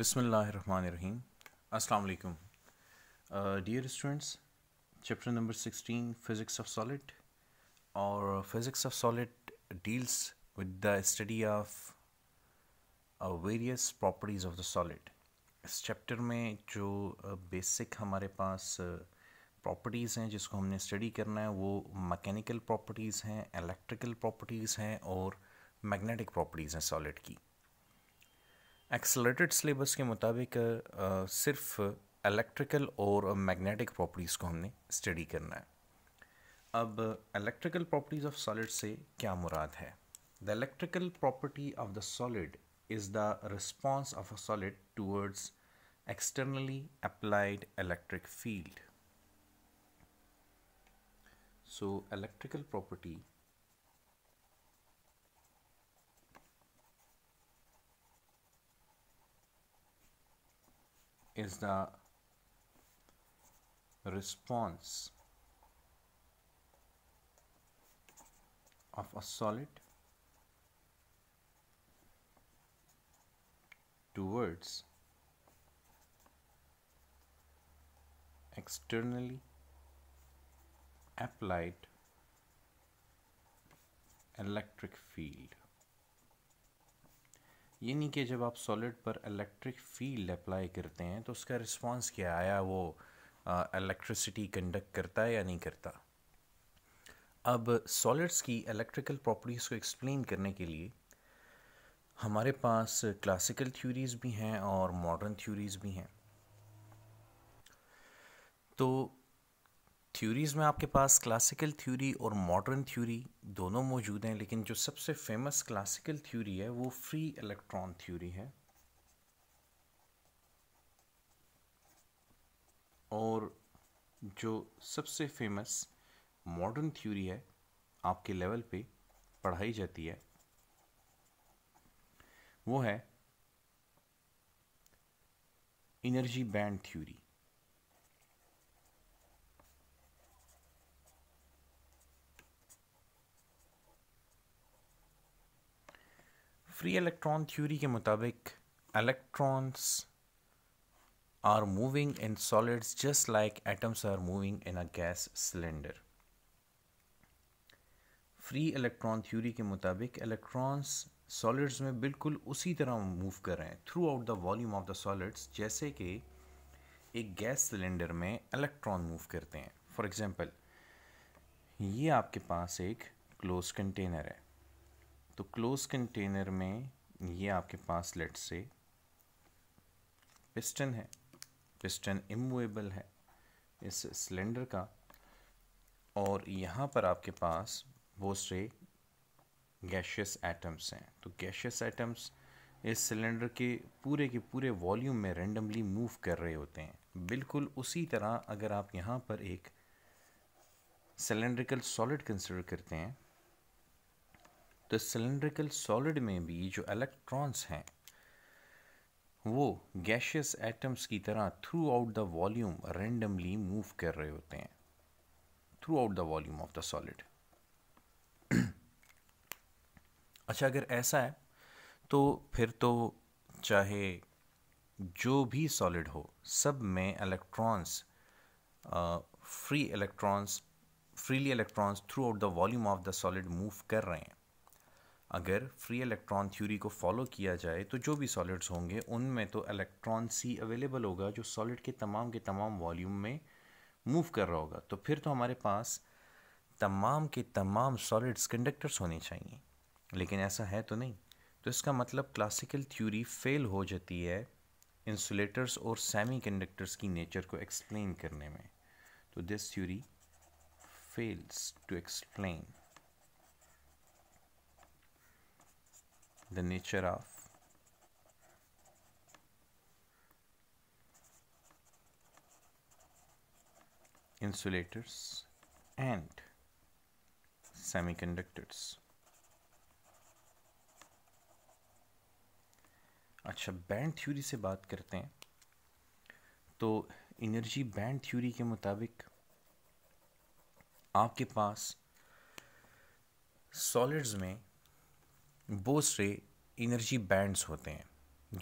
बिसमीम असल dear students chapter number sixteen physics of solid और physics of solid deals with the study of various properties of the solid इस चैप्टर में जो बेसिक uh, हमारे पास प्रॉपर्टीज़ uh, हैं जिसको हमने स्टडी करना है वो मैकेनिकल प्रॉपर्टीज़ हैं इलेक्ट्रिकल प्रॉपर्टीज़ हैं और मैग्नेटिक प्रॉपर्टीज़ हैं सॉलिड की एक्सलेटेड सिलेबस के मुताबिक सिर्फ इलेक्ट्रिकल और मैग्नेटिक प्रॉपर्टीज़ को हमने स्टडी करना है अब इलेक्ट्रिकल प्रॉपर्टीज़ ऑफ सॉलिड से क्या मुराद है the electrical property of the solid is the response of a solid towards externally applied electric field so electrical property is the response of a solid towards externally applied electric field. ये नहीं कि जब आप solid पर electric field apply करते हैं तो उसका रिस्पांस क्या आया वो इलेक्ट्रिसिटी कंडक्ट करता है या नहीं करता अब सॉलिड्स की इलेक्ट्रिकल प्रॉपर्टीज़ को एक्सप्लेन करने के लिए हमारे पास क्लासिकल थ्योरीज़ भी हैं और मॉडर्न थ्योरीज़ भी हैं तो थ्योरीज़ में आपके पास क्लासिकल थ्योरी और मॉडर्न थ्योरी दोनों मौजूद हैं लेकिन जो सबसे फेमस क्लासिकल थ्योरी है वो फ्री इलेक्ट्रॉन थ्योरी है और जो सबसे फेमस मॉडर्न थ्योरी है आपके लेवल पे पढ़ाई जाती है वो है energy band theory free electron theory के मुताबिक electrons are moving in solids just like atoms are moving in a gas cylinder free electron theory के मुताबिक इलेक्ट्रॉन्स सॉलिड्स में बिल्कुल उसी तरह मूव कर रहे हैं throughout the volume of the solids जैसे कि एक गैस सिलेंडर में इलेक्ट्रॉन मूव करते हैं फॉर एग्जांपल ये आपके पास एक क्लोज कंटेनर है तो क्लोज कंटेनर में ये आपके पास लेट से पिस्टन है पिस्टन इमूवेबल है इस सिलेंडर का और यहाँ पर आपके पास वो से गैशियस एटम्स हैं तो गैशियस एटम्स इस सिलेंडर के पूरे के पूरे वॉल्यूम में रेंडमली मूव कर रहे होते हैं बिल्कुल उसी तरह अगर आप यहाँ पर एक सिलेंड्रिकल सॉलिड कंसिडर करते हैं तो सिलेंड्रिकल सॉलिड में भी जो इलेक्ट्रॉन्स हैं वो गैशियस एटम्स की तरह throughout the volume randomly move कर रहे होते हैं throughout the volume of the solid अच्छा अगर ऐसा है तो फिर तो चाहे जो भी सॉलिड हो सब में electrons free electrons freely electrons throughout the volume of the solid move कर रहे हैं अगर फ्री इलेक्ट्रॉन थ्योरी को फॉलो किया जाए तो जो भी सॉलिड्स होंगे उनमें तो इलेक्ट्रॉन सी अवेलेबल होगा जो सॉलिड के तमाम के तमाम वॉल्यूम में मूव कर रहा होगा तो फिर तो हमारे पास तमाम के तमाम सॉलिड्स कंडक्टर्स होने चाहिए लेकिन ऐसा है तो नहीं तो इसका मतलब क्लासिकल थ्योरी फेल हो जाती है इंसुलेटर्स और सेमी कंडक्टर्स की नेचर को एक्सप्लेन करने में तो this theory fails to explain the nature of insulators and semiconductors. अच्छा बैंड थ्योरी से बात करते हैं तो एनर्जी बैंड थ्योरी के मुताबिक आपके पास सॉलिड्स में बहुत से इनर्जी बैंड्स होते हैं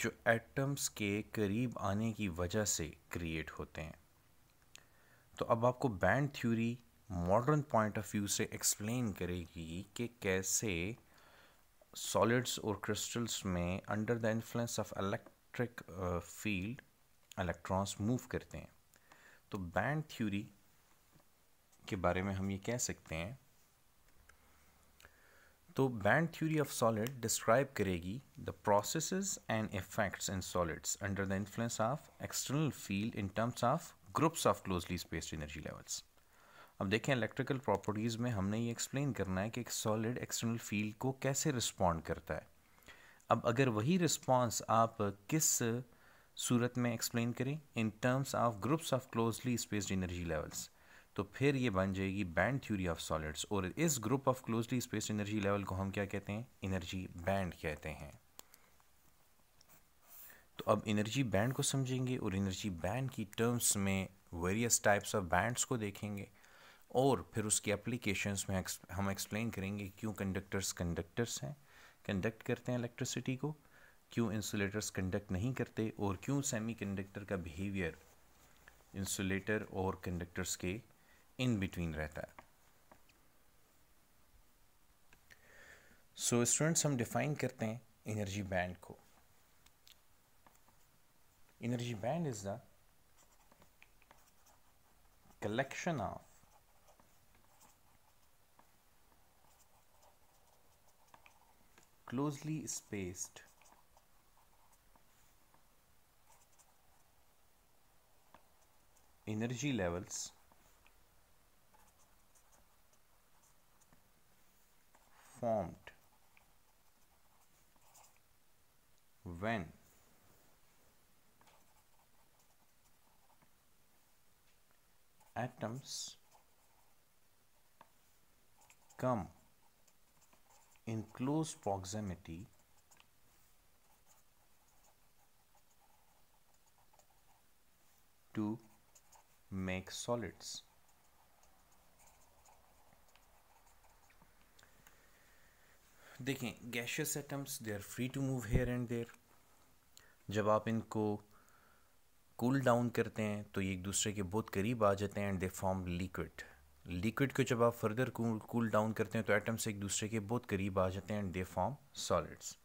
जो एटम्स के करीब आने की वजह से क्रिएट होते हैं तो अब आपको band theory modern point of view से एक्सप्लेन करेगी कि कैसे सॉलिड्स और क्रिस्टल्स में under the influence of electric field electrons move करते हैं तो बैंड थ्योरी के बारे में हम ये कह सकते हैं तो band theory of solid describe करेगी the process and effects in solids under the influence of external field in terms of groups of closely spaced energy levels अब देखें इलेक्ट्रिकल प्रॉपर्टीज़ में हमने ये एक्सप्लेन करना है कि एक सॉलिड एक्सटर्नल फील्ड को कैसे रिस्पॉन्ड करता है अब अगर वही रिस्पॉन्स आप किस सूरत में एक्सप्लेन करें in terms of groups of closely spaced energy levels तो फिर ये बन जाएगी बैंड थ्योरी ऑफ सॉलिड्स और इस group of closely space energy level को हम क्या कहते हैं एनर्जी बैंड कहते हैं तो अब एनर्जी बैंड को समझेंगे और एनर्जी बैंड की टर्म्स में वेरियस टाइप्स ऑफ बैंड्स को देखेंगे और फिर उसकी एप्लीकेशंस में हम एक्सप्लेन करेंगे क्यों कंडक्टर्स कंडक्टर्स हैं कंडक्ट करते हैं इलेक्ट्रिसिटी को क्यों इंसुलेटर्स कंडक्ट नहीं करते और क्यों सेमी कंडक्टर का बिहेवियर इंसुलेटर और कंडक्टर्स के in between रहता है so, students, हम डिफाइन करते हैं एनर्जी बैंड को energy band is the collection of closely spaced energy levels formed when atoms come in close proximity to make solids. देखें gaseous atoms they are free to move here and there जब आप इनको cool cool down करते हैं तो ये एक दूसरे के बहुत करीब आ जाते हैं and they form liquid liquid को जब आप फर्दर कूल डाउन करते हैं तो एटम्स एक दूसरे के बहुत करीब आ जाते हैं एंड दे फॉर्म सॉलिड्स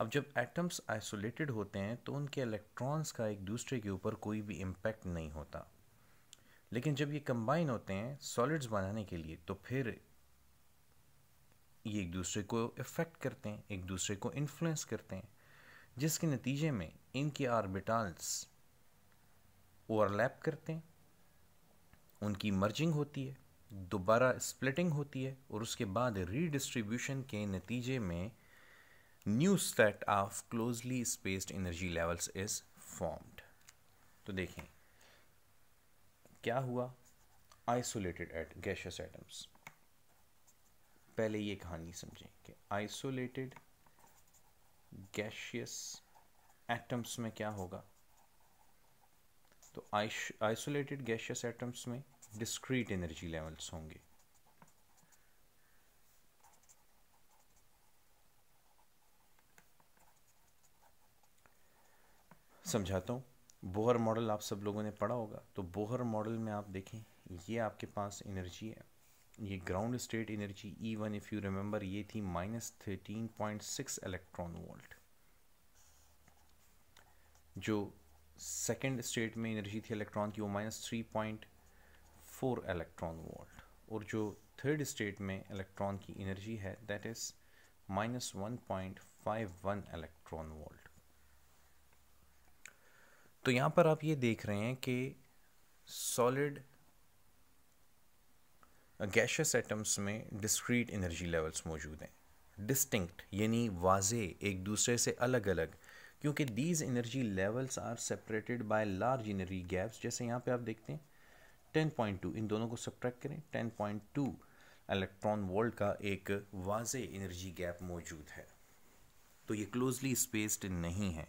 अब जब एटम्स आइसोलेटेड होते हैं तो उनके इलेक्ट्रॉन्स का एक दूसरे के ऊपर कोई भी इम्पैक्ट नहीं होता लेकिन जब ये कंबाइन होते हैं सॉलिड्स बनाने के लिए तो फिर ये एक दूसरे को इफ़ेक्ट करते हैं एक दूसरे को इन्फ्लुएंस करते हैं जिसके नतीजे में इनके आर्बिटाल्स ओवरलैप करते हैं उनकी मर्जिंग होती है दोबारा स्प्लिटिंग होती है और उसके बाद रीडिस्ट्रीब्यूशन के नतीजे में new set of closely spaced energy levels is formed तो देखें क्या हुआ आइसोलेटेड एट गैशियस एटम्स पहले ये कहानी समझें कि आइसोलेटेड गैशियस एटम्स में क्या होगा तो आइसोलेटेड गैशियस एटम्स में डिस्क्रीट एनर्जी लेवल्स होंगे समझाता हूँ बोहर मॉडल आप सब लोगों ने पढ़ा होगा तो बोहर मॉडल में आप देखें ये आपके पास एनर्जी है ये ground state energy E one if you remember ये थी minus thirteen point six electron volt जो सेकेंड स्टेट में एनर्जी थी इलेक्ट्रॉन की वो minus three point four electron volt और जो थर्ड स्टेट में इलेक्ट्रॉन की एनर्जी है that is minus one point five one electron volt तो यहाँ पर आप ये देख रहे हैं कि सॉलिड गैशियस एटम्स में डिस्क्रीट एनर्जी लेवल्स मौजूद हैं डिस्टिंक्ट यानी वाजे एक दूसरे से अलग अलग क्योंकि these energy levels are separated by large energy gaps जैसे यहाँ पे आप देखते हैं 10.2 इन दोनों को सब्ट्रैक्ट करें 10.2 इलेक्ट्रॉन वोल्ट का एक वाजे एनर्जी गैप मौजूद है तो ये क्लोजली स्पेस्ड नहीं है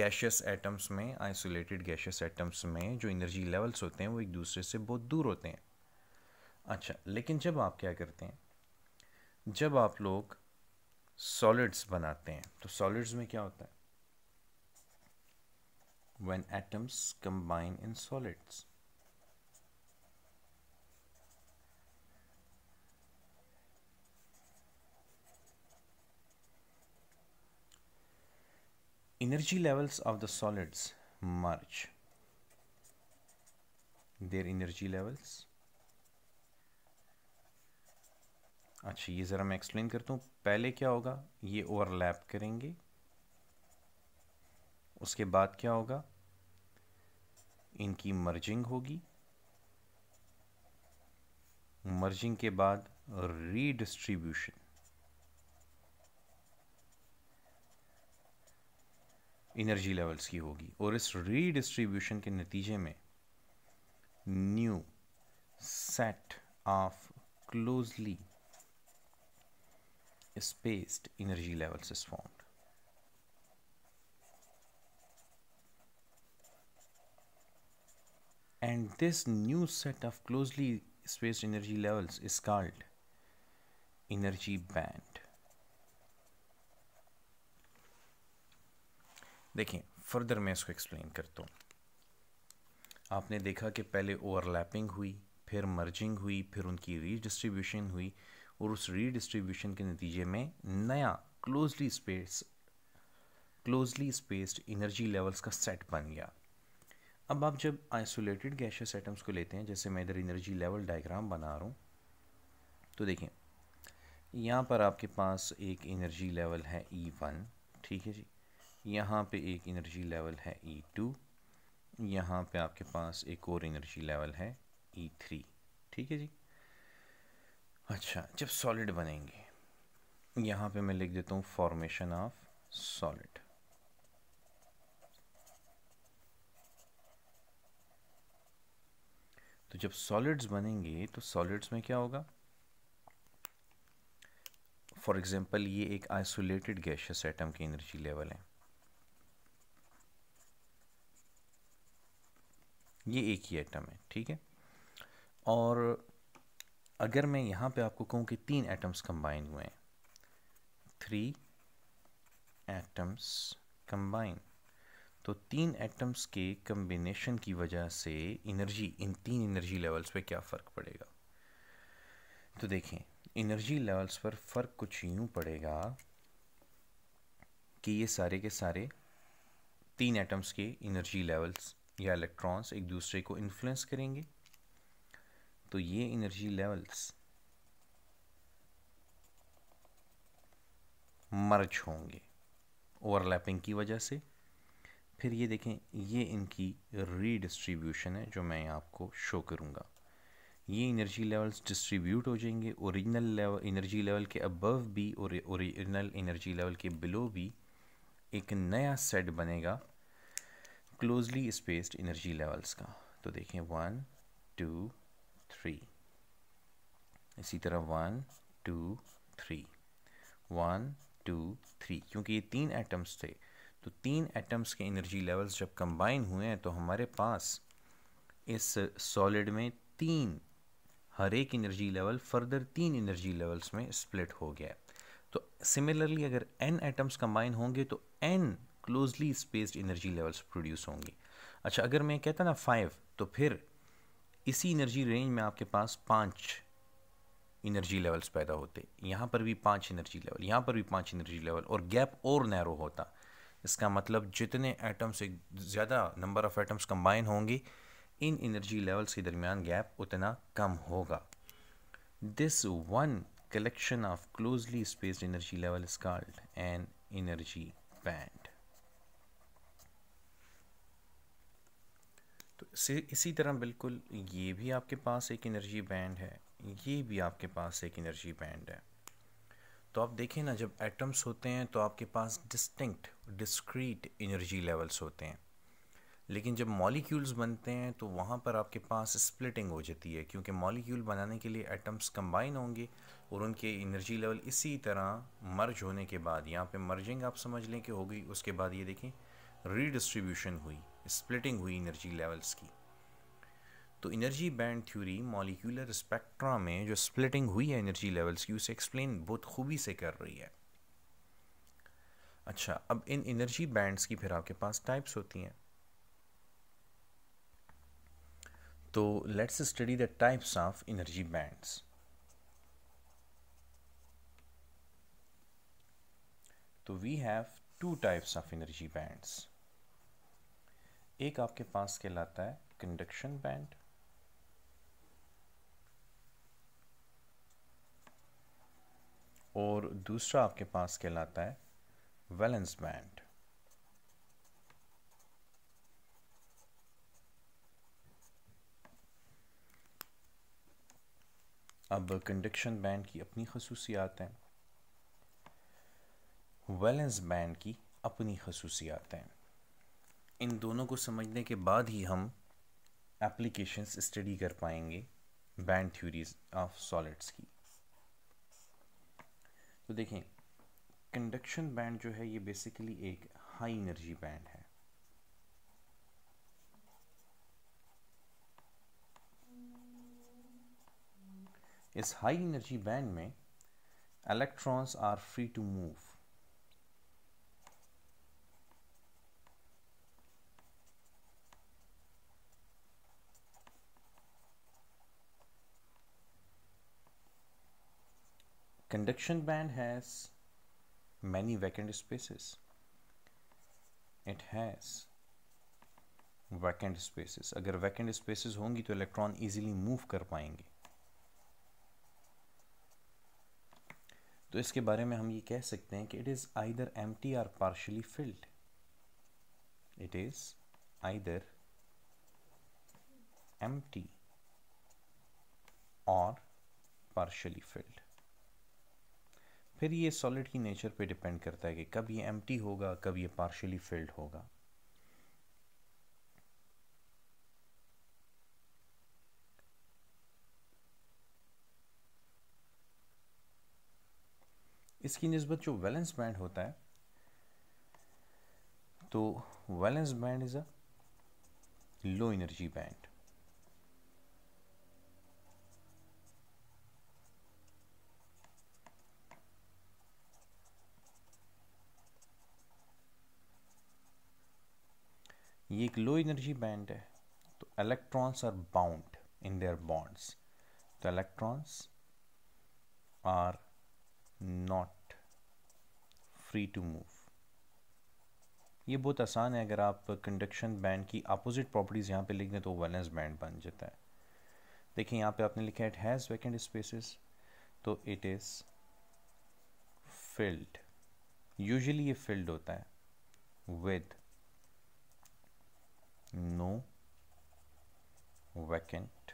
गैशियस एटम्स में आइसोलेटेड गैशियस एटम्स में जो एनर्जी लेवल्स होते हैं वो एक दूसरे से बहुत दूर होते हैं अच्छा लेकिन जब आप क्या करते हैं जब आप लोग सॉलिड्स बनाते हैं तो सॉलिड्स में क्या होता है when atoms combine in solids energy levels of the solids merge there energy levels अच्छा ये ज़रा मैं एक्सप्लेन करता हूँ पहले क्या होगा ये ओवरलैप करेंगे उसके बाद क्या होगा इनकी मर्जिंग होगी मर्जिंग के बाद रीडिस्ट्रीब्यूशन एनर्जी लेवल्स की होगी और इस रीडिस्ट्रीब्यूशन के नतीजे में new set of closely spaced energy levels is formed. And this new set of closely spaced energy levels is called energy band. देखें फर्दर मैं इसको एक्सप्लेन करता हूँ आपने देखा कि पहले ओवरलैपिंग हुई फिर मर्जिंग हुई फिर उनकी रीडिस्ट्रीब्यूशन हुई और उस रीडिस्ट्रीब्यूशन के नतीजे में नया closely space closely spaced energy levels का सेट बन गया अब आप जब आइसोलेटेड गैशियस एटम्स को लेते हैं जैसे मैं इधर इनर्जी लेवल डायग्राम बना रहा हूँ तो देखें यहाँ पर आपके पास एक इनर्जी लेवल है ई e वन ठीक है जी यहाँ पे एक इनर्जी लेवल है ई e टू यहाँ पे आपके पास एक और इनर्जी लेवल है ई e थ्री ठीक है जी अच्छा जब सॉलिड बनेंगे यहाँ पे मैं लिख देता हूँ फॉर्मेशन ऑफ सॉलिड तो जब सॉलिड्स बनेंगे तो सॉलिड्स में क्या होगा फॉर एग्जांपल ये एक आइसोलेटेड गैशियस एटम की एनर्जी लेवल है ये एक ही एटम है ठीक है और अगर मैं यहाँ पे आपको कहूँ कि तीन एटम्स कंबाइन हुए हैं थ्री एटम्स कंबाइन तो तीन एटम्स के कम्बिनेशन की वजह से एनर्जी इन तीन एनर्जी लेवल्स पे क्या फ़र्क पड़ेगा तो देखें एनर्जी लेवल्स पर फ़र्क कुछ यूँ पड़ेगा कि ये सारे के सारे तीन एटम्स के एनर्जी लेवल्स या इलेक्ट्रॉन्स एक दूसरे को इन्फ्लुएंस करेंगे तो ये एनर्जी लेवल्स मर्ज होंगे ओवरलैपिंग की वजह से फिर ये देखें ये इनकी रीडिस्ट्रीब्यूशन है जो मैं आपको शो करूँगा ये एनर्जी लेवल्स डिस्ट्रीब्यूट हो जाएंगे ओरिजिनल एनर्जी लेवल के अबव भी और ओरिजिनल एनर्जी लेवल के बिलो भी एक नया सेट बनेगा क्लोजली स्पेस्ड एनर्जी लेवल्स का तो देखें वन टू थ्री इसी तरह one two three one two three क्योंकि ये तीन एटम्स थे तो तीन एटम्स के एनर्जी लेवल्स जब कंबाइन हुए हैं तो हमारे पास इस सॉलिड में तीन हर एक एनर्जी लेवल फर्दर तीन एनर्जी लेवल्स में स्प्लिट हो गया है तो सिमिलरली अगर एन एटम्स कंबाइन होंगे तो an closely spaced energy levels produce होंगे अच्छा अगर मैं कहता ना फाइव तो फिर इसी एनर्जी रेंज में आपके पास पाँच एनर्जी लेवल्स पैदा होते यहाँ पर भी पाँच एनर्जी लेवल यहाँ पर भी पाँच एनर्जी लेवल और गैप और नैरो होता इसका मतलब जितने एटम्स एक ज़्यादा नंबर ऑफ़ एटम्स कंबाइन होंगे इन एनर्जी लेवल्स के दरमियान गैप उतना कम होगा this one collection of closely space energy level is called an energy band से इसी तरह बिल्कुल ये भी आपके पास एक एनर्जी बैंड है ये भी आपके पास एक एनर्जी बैंड है तो आप देखें ना जब एटम्स होते हैं तो आपके पास डिस्टिंक्ट डिस्क्रीट एनर्जी लेवल्स होते हैं लेकिन जब मॉलिक्यूल्स बनते हैं तो वहाँ पर आपके पास स्प्लिटिंग हो जाती है क्योंकि मॉलिक्यूल बनाने के लिए एटम्स कंबाइन होंगे और उनके एनर्जी लेवल इसी तरह मर्ज होने के बाद यहाँ पे मर्जिंग आप समझ लें कि हो गई उसके बाद ये देखें रीडिस्ट्रीब्यूशन हुई स्प्लिटिंग हुई एनर्जी लेवल्स की तो energy band theory molecular spectra में जो स्प्लिटिंग हुई है एनर्जी लेवल्स की उसे एक्सप्लेन बहुत खूबी से कर रही है अच्छा अब इन एनर्जी बैंड्स की फिर आपके पास टाइप्स होती हैं तो let's study the types of energy bands तो we have two types of energy bands एक आपके पास कहलाता है कंडक्शन बैंड और दूसरा आपके पास कहलाता है वैलेंस बैंड अब कंडक्शन बैंड की अपनी खसूसियात हैं वैलेंस बैंड की अपनी खसूसियात हैं इन दोनों को समझने के बाद ही हम एप्लीकेशंस स्टडी कर पाएंगे बैंड थ्योरीज ऑफ सॉलिड्स की तो देखें कंडक्शन बैंड जो है ये बेसिकली एक हाई एनर्जी बैंड है इस हाई एनर्जी बैंड में electrons are free to move Conduction band has many vacant spaces. It has vacant spaces अगर वैकेंट स्पेसेस होंगी तो इलेक्ट्रॉन इजीली मूव कर पाएंगे तो इसके बारे में हम ये कह सकते हैं कि it is either empty or partially filled it is either empty और partially filled. फिर ये सॉलिड की नेचर पे डिपेंड करता है कि कब ये एम होगा कब ये पार्शली फिल्ड होगा इसकी नस्बत जो वैलेंस बैंड होता है तो valence band is a low energy band ये एक लो एनर्जी बैंड है तो electrons are bound in their bonds तो electrons are not free to move ये बहुत आसान है अगर आप कंडक्शन बैंड की अपोजिट प्रॉपर्टीज़ यहाँ पे लिख दें तो वैलेंस बैंड बन जाता है देखिए यहाँ पे आपने लिखा है इट हैज़ वैकेंट स्पेसेस तो इट इज़ फिल्ड यूजुअली ये फिल्ड होता है विद नो वैकेंट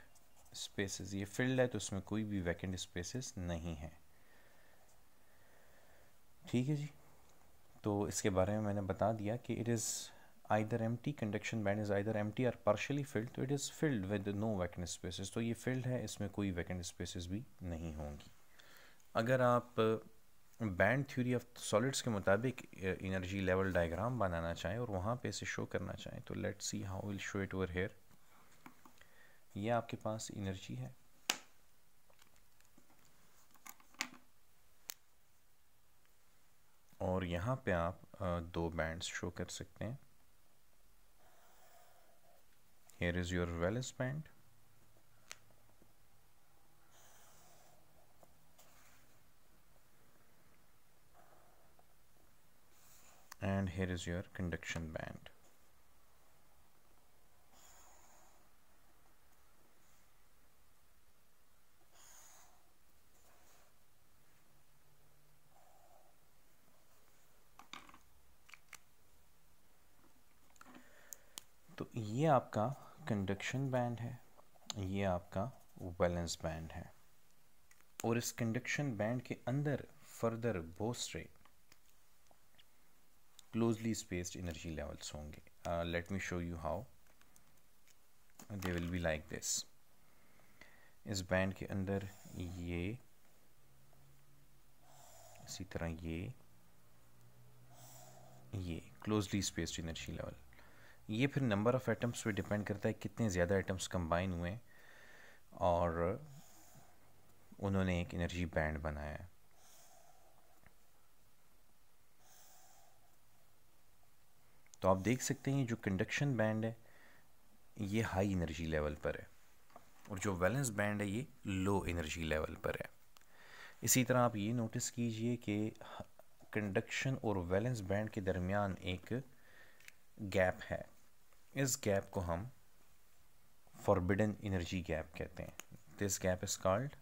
स्पेसेस ये फील्ड है तो इसमें कोई भी वैकेंट स्पेसेस नहीं है ठीक है जी तो इसके बारे में मैंने बता दिया कि it is either empty conduction band is either empty or partially filled तो it is filled with no vacant spaces तो ये फील्ड है इसमें कोई वैकेंट स्पेसेस भी नहीं होंगी अगर आप बैंड थ्योरी ऑफ सॉलिड्स के मुताबिक एनर्जी लेवल डायग्राम बनाना चाहें और वहाँ पे इसे शो करना चाहें तो let's see how will show it over here ये आपके पास एनर्जी है और यहाँ पे आप दो बैंड्स शो कर सकते हैं here is your valence band and here is your conduction band तो ये आपका कंडक्शन बैंड है ये आपका वैलेंस बैंड है और इस कंडक्शन बैंड के अंदर फर्दर बोस्ट्रे closely spaced energy levels honge uh, let me show you how they will be like this इस बैंड के अंदर ये इसी तरह ये ये क्लोजली स्पेस्ड एनर्जी लेवल ये फिर नंबर ऑफ़ एटम्स पे डिपेंड करता है कितने ज़्यादा एटम्स कंबाइन हुए और उन्होंने एक एनर्जी बैंड बनाया है तो आप देख सकते हैं जो कंडक्शन बैंड है ये हाई एनर्जी लेवल पर है और जो वैलेंस बैंड है ये लो एनर्जी लेवल पर है इसी तरह आप ये नोटिस कीजिए कि कंडक्शन और वैलेंस बैंड के दरमियान एक गैप है इस गैप को हम फॉरबिडन एनर्जी गैप कहते हैं this gap is called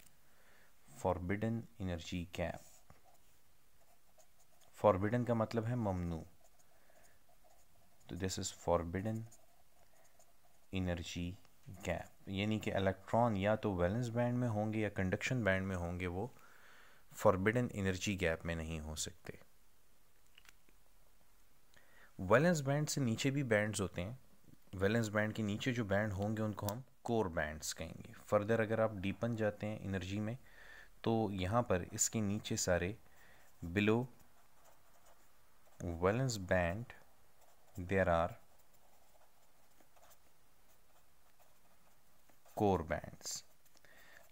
forbidden energy gap forbidden का मतलब है ममनू तो this is forbidden energy gap यानी कि इलेक्ट्रॉन या तो वैलेंस बैंड में होंगे या कंडक्शन बैंड में होंगे वो फॉरबिडन इनर्जी गैप में नहीं हो सकते वैलेंस बैंड से नीचे भी बैंड्स होते हैं वैलेंस बैंड के नीचे जो बैंड होंगे उनको हम कोर बैंड्स कहेंगे फर्दर अगर आप डीपन जाते हैं इनर्जी में तो यहाँ पर इसके नीचे सारे below valence band there are core bands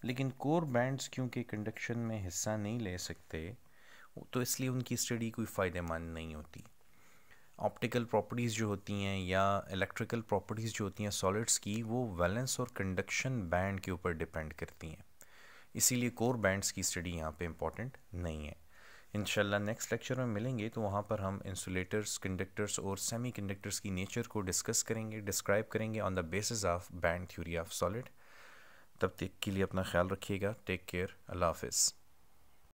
लेकिन कोर बैंड्स क्योंकि कंडक्शन में हिस्सा नहीं ले सकते तो इसलिए उनकी स्टडी कोई फ़ायदेमंद नहीं होती ऑप्टिकल प्रॉपर्टीज़ जो होती हैं या इलेक्ट्रिकल प्रॉपर्टीज़ जो होती हैं सॉलिड्स की वो वैलेंस और कंडक्शन बैंड के ऊपर डिपेंड करती हैं इसीलिए कोर बैंड्स की स्टडी यहाँ पे इम्पॉर्टेंट नहीं है इनशाला नेक्स्ट लेक्चर में मिलेंगे तो वहाँ पर हम इंसुलेटर्स कंडक्टर्स और सेमी कंडक्टर्स की नेचर को डिस्कस करेंगे डिस्क्राइब करेंगे on the basis of band theory of solid तब तक के लिए अपना ख्याल रखिएगा टेक केयर अल्लाह हाफिज़